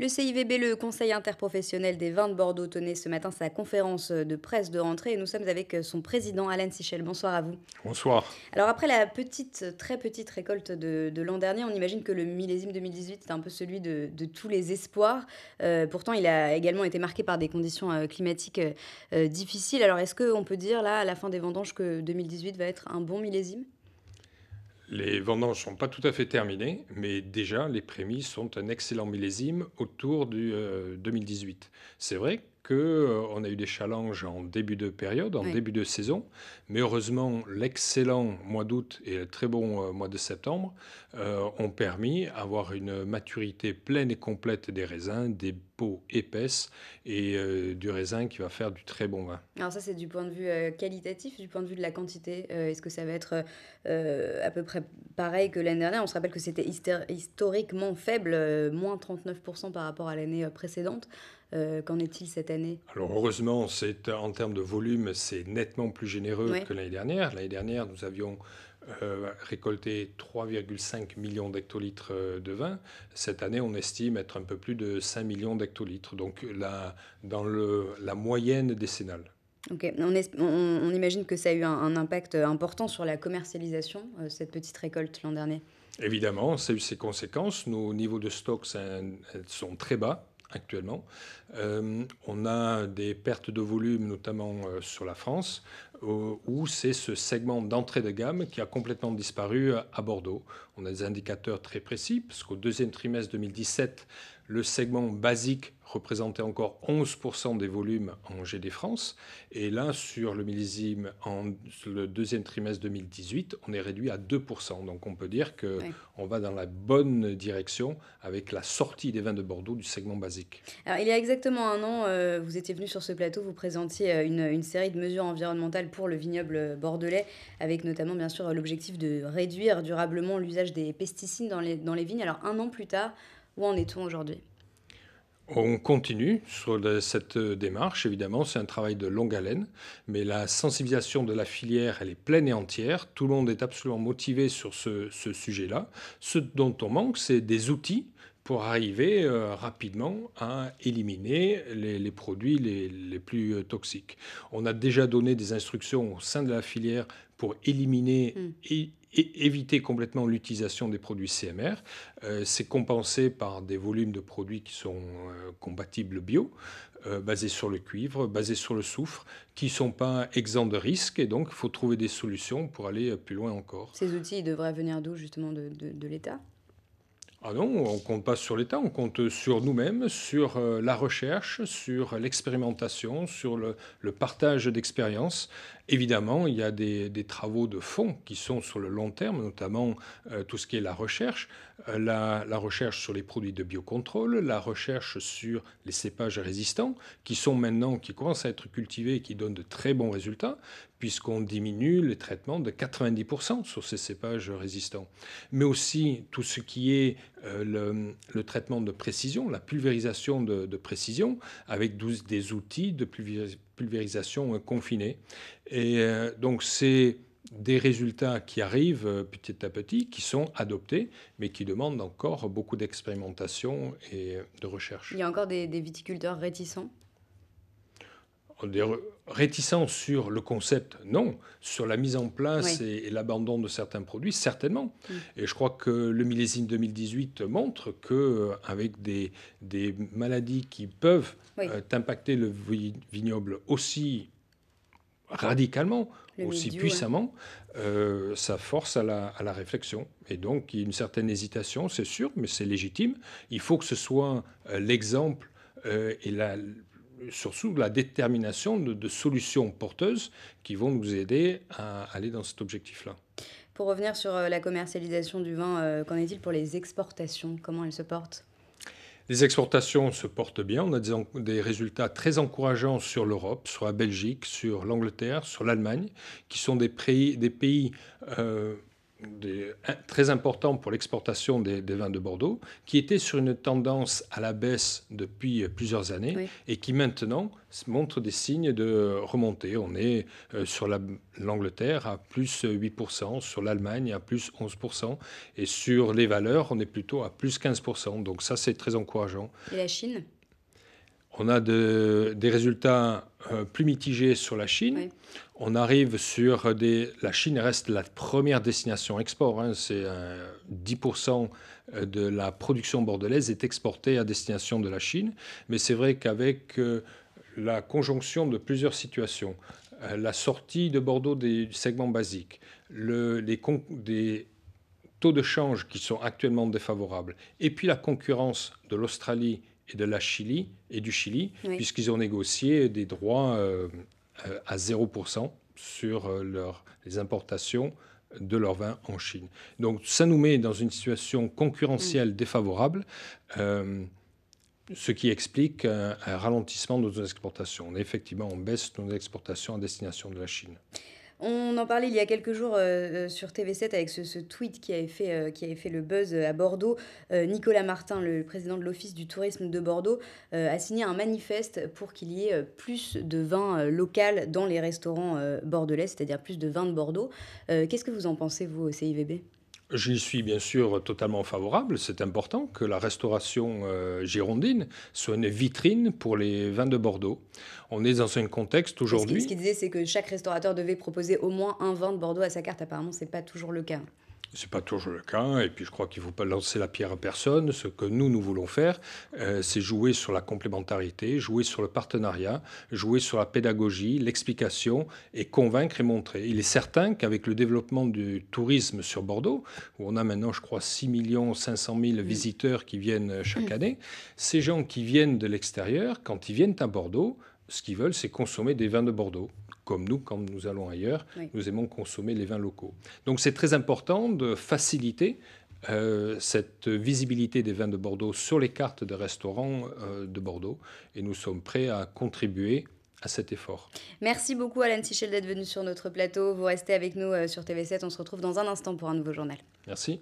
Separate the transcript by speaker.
Speaker 1: Le CIVB, le Conseil interprofessionnel des vins de Bordeaux, tenait ce matin sa conférence de presse de rentrée nous sommes avec euh, son président, Alain Sichel. Bonsoir à vous. Bonsoir. Alors après la petite, très petite récolte de, l'an dernier, on imagine que le millésime 2018 est un peu celui de, tous les espoirs. Euh, pourtant, il a également été marqué par des conditions euh, climatiques difficiles. Alors est-ce qu'on peut dire là, à la fin des vendanges, que 2018 va être un bon millésime
Speaker 2: les vendanges ne sont pas tout à fait terminées, mais déjà les prémices sont un excellent millésime autour du 2018. Euh, C'est vrai euh, on a eu des challenges en début de période, en début de saison, mais heureusement l'excellent mois d'août et le très bon euh, mois de septembre euh, ont permis d'avoir une maturité pleine et complète des raisins, des peaux épaisses et du raisin qui va faire du très bon vin.
Speaker 1: Alors ça c'est du point de vue qualitatif, du point de vue de la quantité, est-ce que ça va être à peu près pareil que l'année dernière On se rappelle que c'était historiquement faible, moins 39% par rapport à l'année précédente. Euh, qu'en est-il cette année
Speaker 2: Alors heureusement, euh, en termes de volume, c'est nettement plus généreux que l'année dernière. L'année dernière, nous avions euh, récolté 3,5 millions d'hectolitres de vin. Cette année, on estime être un peu plus de 5 millions d'hectolitres, donc dans la moyenne décennale.
Speaker 1: On, imagine que ça a eu un, impact important sur la commercialisation, cette petite récolte l'an dernier.
Speaker 2: Évidemment, ça a eu ses conséquences. Nos niveaux de stock sont très bas actuellement. Euh, on a des pertes de volume, notamment euh, sur la France. Euh, où c'est ce segment d'entrée de gamme qui a complètement disparu euh, à Bordeaux. On a des indicateurs très précis, parce qu'au deuxième trimestre 2017, le segment basique représentait encore 11% des volumes en GD France. Et là, sur le millésime, en le deuxième trimestre 2018, on est réduit à 2%. Donc on peut dire qu'on on va dans la bonne direction avec la sortie des vins de Bordeaux du segment basique.
Speaker 1: Alors, il y a exactement un an, euh, vous étiez venu sur ce plateau, vous présentiez une série de mesures environnementales pour le vignoble bordelais, avec notamment bien sûr l'objectif de réduire durablement l'usage des pesticides dans les, dans les vignes. Alors un an plus tard, où en est-on aujourd'hui
Speaker 2: on continue sur cette euh, démarche, évidemment, c'est un travail de longue haleine, mais la sensibilisation de la filière, elle est pleine et entière, tout le monde est absolument motivé sur ce, ce sujet-là. Ce dont on manque, c'est des outils pour arriver euh, rapidement à éliminer les, produits les, plus euh, toxiques. On a déjà donné des instructions au sein de la filière pour éliminer mm. et, éviter complètement l'utilisation des produits CMR. Euh, c'est compensé par des volumes de produits qui sont compatibles bio, basés sur le cuivre, basés sur le soufre, qui ne sont pas exempts de risque. Et donc, il faut trouver des solutions pour aller plus loin encore.
Speaker 1: Ces outils devraient venir d'où, justement, de l'État
Speaker 2: ah non, on compte pas sur l'État, on compte sur nous-mêmes, sur euh, la recherche, sur l'expérimentation, sur le, partage d'expériences. Évidemment, il y a des, travaux de fond qui sont sur le long terme, notamment euh, tout ce qui est la recherche, euh, la, la, recherche sur les produits de biocontrôle, la recherche sur les cépages résistants, qui sont maintenant, qui commencent à être cultivés et qui donnent de très bons résultats puisqu'on diminue les traitements de 90% sur ces cépages résistants, mais aussi tout ce qui est euh, le, traitement de précision, la pulvérisation de, précision, avec des outils de pulvérisation euh, confinés. Et euh, donc c'est des résultats qui arrivent petit à petit, qui sont adoptés, mais qui demandent encore beaucoup d'expérimentation et de recherche.
Speaker 1: Il y a encore des viticulteurs réticents
Speaker 2: des réticences sur le concept, non. Sur la mise en place et, l'abandon de certains produits, certainement. Mm. Et je crois que le millésime 2018 montre que euh, avec des, maladies qui peuvent euh, impacter le vignoble aussi radicalement, aussi puissamment, euh, ça force à la, réflexion. Et donc, il y a une certaine hésitation, c'est sûr, mais c'est légitime. Il faut que ce soit l'exemple et la, surtout la détermination de, solutions porteuses qui vont nous aider à aller dans cet objectif-là.
Speaker 1: Pour revenir sur euh, la commercialisation du vin, euh, qu'en est-il pour les exportations Comment elles se portent
Speaker 2: les exportations se portent bien. On a des, résultats très encourageants sur l'Europe, sur la Belgique, sur l'Angleterre, sur l'Allemagne, qui sont des, des pays euh, très important pour l'exportation des, vins de Bordeaux, qui était sur une tendance à la baisse depuis plusieurs années et qui maintenant montre des signes de remontée. On est euh, sur l'Angleterre à plus 8%, sur l'Allemagne à plus 11%, et sur les valeurs, on est plutôt à plus 15%. Donc ça, c'est très encourageant. Et la Chine on a des résultats euh, plus mitigés sur la Chine. On arrive sur des... La Chine reste la première destination export. Hein. c'est 10% euh, euh, de la production bordelaise est exportée à destination de la Chine. Mais c'est vrai qu'avec la conjonction de plusieurs situations, la sortie de Bordeaux des, segments basiques, les des taux de change qui sont actuellement défavorables, et puis la concurrence de l'Australie et de la Chili et du Chili, puisqu'ils ont négocié des droits euh, à 0% sur euh, les importations de leur vin en Chine. Donc ça nous met dans une situation concurrentielle mm. défavorable, euh, ce qui explique un, ralentissement de nos exportations. On effectivement, on baisse nos exportations à destination de la Chine.
Speaker 1: On en parlait il y a quelques jours euh, euh, sur TV7 avec ce, tweet qui avait, fait, euh, qui avait fait le buzz à Bordeaux. Nicolas Martin, le président de l'Office du tourisme de Bordeaux, a signé un manifeste pour qu'il y ait plus de vin local dans les restaurants bordelais, c'est-à-dire plus de vin de Bordeaux. Qu'est-ce que vous en pensez, vous, au CIVB
Speaker 2: J'y suis bien sûr totalement favorable. C'est important que la restauration euh, girondine soit une vitrine pour les vins de Bordeaux. On est dans un contexte aujourd'hui. Ce qu'il
Speaker 1: disait, c'est que chaque restaurateur devait proposer au moins un vin de Bordeaux à sa carte. Apparemment, ce n'est pas toujours le cas.
Speaker 2: Ce n'est pas toujours le cas, et puis je crois qu'il ne faut pas lancer la pierre à personne. Ce que nous, nous voulons faire, euh, c'est jouer sur la complémentarité, jouer sur le partenariat, jouer sur la pédagogie, l'explication, et convaincre et montrer. Il est certain qu'avec le développement du tourisme sur Bordeaux, où on a maintenant, je crois, 6 500 000 visiteurs qui viennent euh, chaque mm. année, ces gens qui viennent de l'extérieur, quand ils viennent à Bordeaux, ce qu'ils veulent, c'est consommer des vins de Bordeaux. Comme nous, quand nous allons ailleurs, nous aimons consommer les vins locaux. Donc c'est très important de faciliter euh, cette visibilité des vins de Bordeaux sur les cartes des restaurants euh, de Bordeaux. Et nous sommes prêts à contribuer à cet effort.
Speaker 1: Merci beaucoup Alain Tichel d'être venu sur notre plateau. Vous restez avec nous euh, sur TV7. On se retrouve dans un instant pour un nouveau journal.
Speaker 2: Merci.